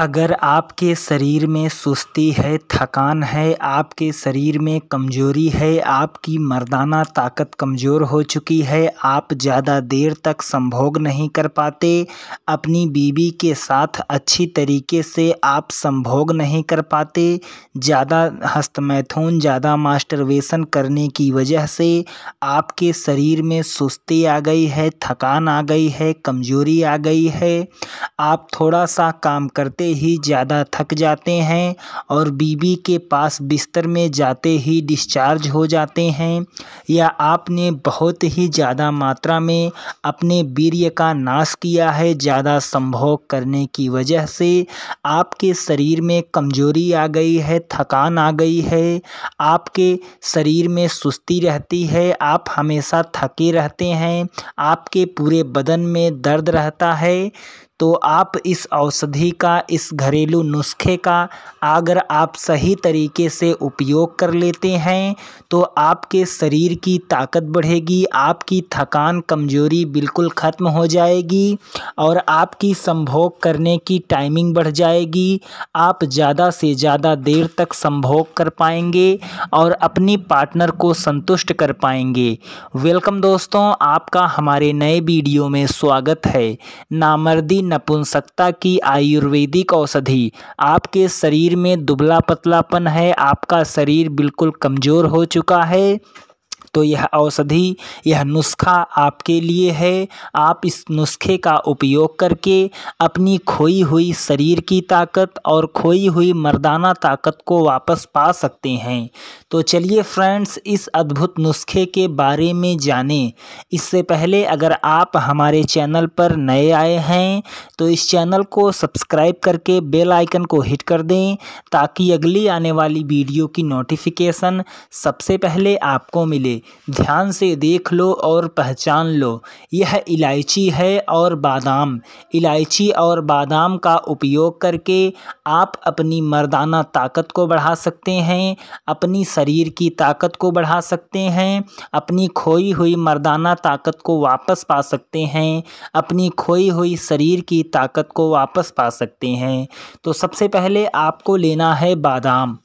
अगर आपके शरीर में सुस्ती है थकान है आपके शरीर में कमज़ोरी है आपकी मर्दाना ताकत कमज़ोर हो चुकी है आप ज़्यादा देर तक संभोग नहीं कर पाते अपनी बीवी के साथ अच्छी तरीके से आप संभोग नहीं कर पाते ज़्यादा हस्तमैथुन ज़्यादा मास्टरवेशन करने की वजह से आपके शरीर में सुस्ती आ गई है थकान आ गई है कमज़ोरी आ गई है आप थोड़ा सा काम करते ही ज़्यादा थक जाते हैं और बीबी के पास बिस्तर में जाते ही डिस्चार्ज हो जाते हैं या आपने बहुत ही ज़्यादा मात्रा में अपने वीर्य का नाश किया है ज़्यादा संभोग करने की वजह से आपके शरीर में कमजोरी आ गई है थकान आ गई है आपके शरीर में सुस्ती रहती है आप हमेशा थके रहते हैं आपके पूरे बदन में दर्द रहता है तो आप इस औषधि का इस घरेलू नुस्खे का अगर आप सही तरीके से उपयोग कर लेते हैं तो आपके शरीर की ताकत बढ़ेगी आपकी थकान कमजोरी बिल्कुल ख़त्म हो जाएगी और आपकी संभोग करने की टाइमिंग बढ़ जाएगी आप ज़्यादा से ज़्यादा देर तक संभोग कर पाएंगे और अपनी पार्टनर को संतुष्ट कर पाएंगे वेलकम दोस्तों आपका हमारे नए वीडियो में स्वागत है नामर्दी नपुंसकता की आयुर्वेदिक औषधि आपके शरीर में दुबला पतलापन है आपका शरीर बिल्कुल कमज़ोर हो चुका है तो यह औषधि यह नुस्खा आपके लिए है आप इस नुस्खे का उपयोग करके अपनी खोई हुई शरीर की ताकत और खोई हुई मर्दाना ताकत को वापस पा सकते हैं तो चलिए फ्रेंड्स इस अद्भुत नुस्खे के बारे में जानें इससे पहले अगर आप हमारे चैनल पर नए आए हैं तो इस चैनल को सब्सक्राइब करके बेल आइकन को हिट कर दें ताकि अगली आने वाली वीडियो की नोटिफिकेशन सबसे पहले आपको मिले ध्यान से देख लो और पहचान लो यह इलायची है और बादाम इलायची और बादाम का उपयोग करके आप अपनी मर्दाना ताकत को बढ़ा सकते हैं अपनी शरीर की ताकत को बढ़ा सकते हैं अपनी खोई हुई मर्दाना ताकत को वापस पा सकते हैं अपनी खोई हुई शरीर की ताकत को वापस पा सकते हैं तो सबसे पहले आपको लेना है बादाम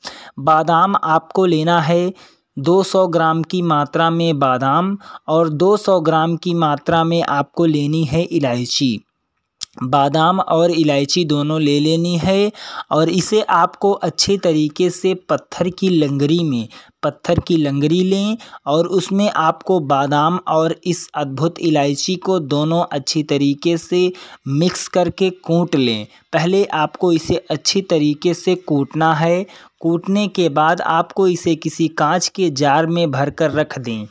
बादाम आपको लेना है 200 ग्राम की मात्रा में बादाम और 200 ग्राम की मात्रा में आपको लेनी है इलायची बादाम और इलायची दोनों ले लेनी है और इसे आपको अच्छे तरीके से पत्थर की लंगरी में पत्थर की लंगरी लें और उसमें आपको बादाम और इस अद्भुत इलायची को दोनों अच्छी तरीके से मिक्स करके कूट लें पहले आपको इसे अच्छी तरीके से कूटना है कूटने के बाद आपको इसे किसी कांच के जार में भरकर रख दें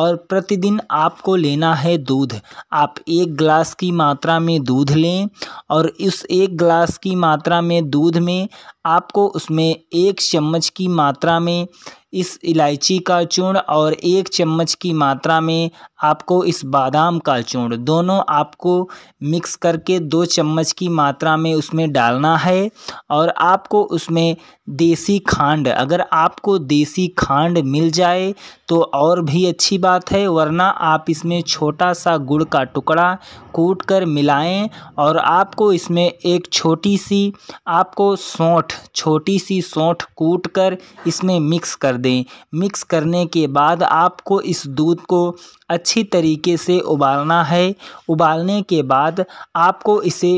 और प्रतिदिन आपको लेना है दूध आप एक ग्लास की मात्रा में दूध लें और इस एक गिलास की मात्रा में दूध में आपको उसमें एक चम्मच की मात्रा में इस इलायची का चूर्ण और एक चम्मच की मात्रा में आपको इस बादाम का चूर्ण दोनों आपको मिक्स करके दो चम्मच की मात्रा में उसमें डालना है और आपको उसमें देसी खांड अगर आपको देसी खांड मिल जाए तो और भी अच्छी बात है वरना आप इसमें छोटा सा गुड़ का टुकड़ा कूट कर मिलाएँ और आपको इसमें एक छोटी सी आपको सौंठ छोटी सी सौंठ कूट कर इसमें मिक्स कर कर दें मिक्स करने के बाद आपको इस दूध को अच्छी तरीके से उबालना है उबालने के बाद आपको इसे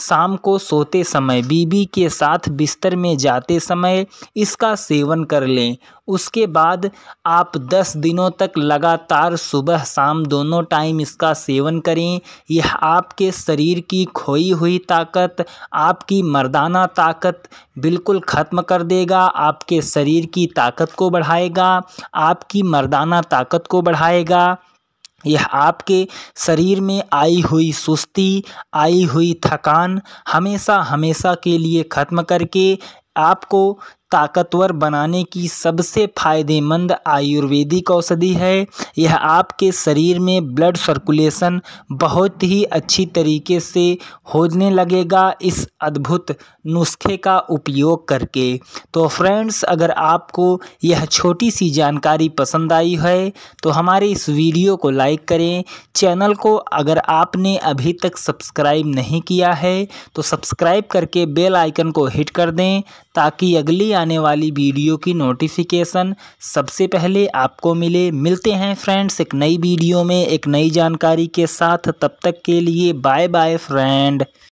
शाम को सोते समय बीबी के साथ बिस्तर में जाते समय इसका सेवन कर लें उसके बाद आप 10 दिनों तक लगातार सुबह शाम दोनों टाइम इसका सेवन करें यह आपके शरीर की खोई हुई ताकत आपकी मर्दाना ताकत बिल्कुल ख़त्म कर देगा आपके शरीर की ताकत को बढ़ाएगा आपकी मर्दाना ताकत को बढ़ाएगा यह आपके शरीर में आई हुई सुस्ती आई हुई थकान हमेशा हमेशा के लिए खत्म करके आपको ताकतवर बनाने की सबसे फ़ायदेमंद आयुर्वेदिक औषधि है यह आपके शरीर में ब्लड सर्कुलेशन बहुत ही अच्छी तरीके से होने लगेगा इस अद्भुत नुस्खे का उपयोग करके तो फ्रेंड्स अगर आपको यह छोटी सी जानकारी पसंद आई है तो हमारे इस वीडियो को लाइक करें चैनल को अगर आपने अभी तक सब्सक्राइब नहीं किया है तो सब्सक्राइब करके बेल आइकन को हिट कर दें ताकि अगली आने वाली वीडियो की नोटिफिकेशन सबसे पहले आपको मिले मिलते हैं फ्रेंड्स एक नई वीडियो में एक नई जानकारी के साथ तब तक के लिए बाय बाय फ्रेंड